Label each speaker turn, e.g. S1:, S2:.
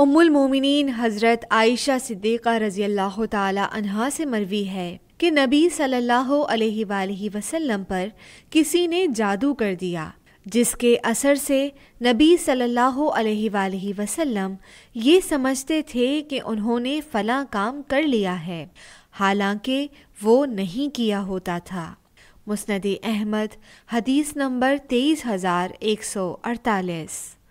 S1: मोमिन हज़रत आयशा सिद्दीक़ा रज़ी अल्लाह तहा से मरवी है कि नबी सल्लल्लाहु अलैहि वसल्लम पर किसी ने जादू कर दिया जिसके असर से नबी सल्लल्लाहु अलैहि वसल्लम ये समझते थे कि उन्होंने फ़ला काम कर लिया है हालांकि वो नहीं किया होता था मुस्ंद अहमद हदीस नंबर तेईस हज़ार एक सौ अड़तालीस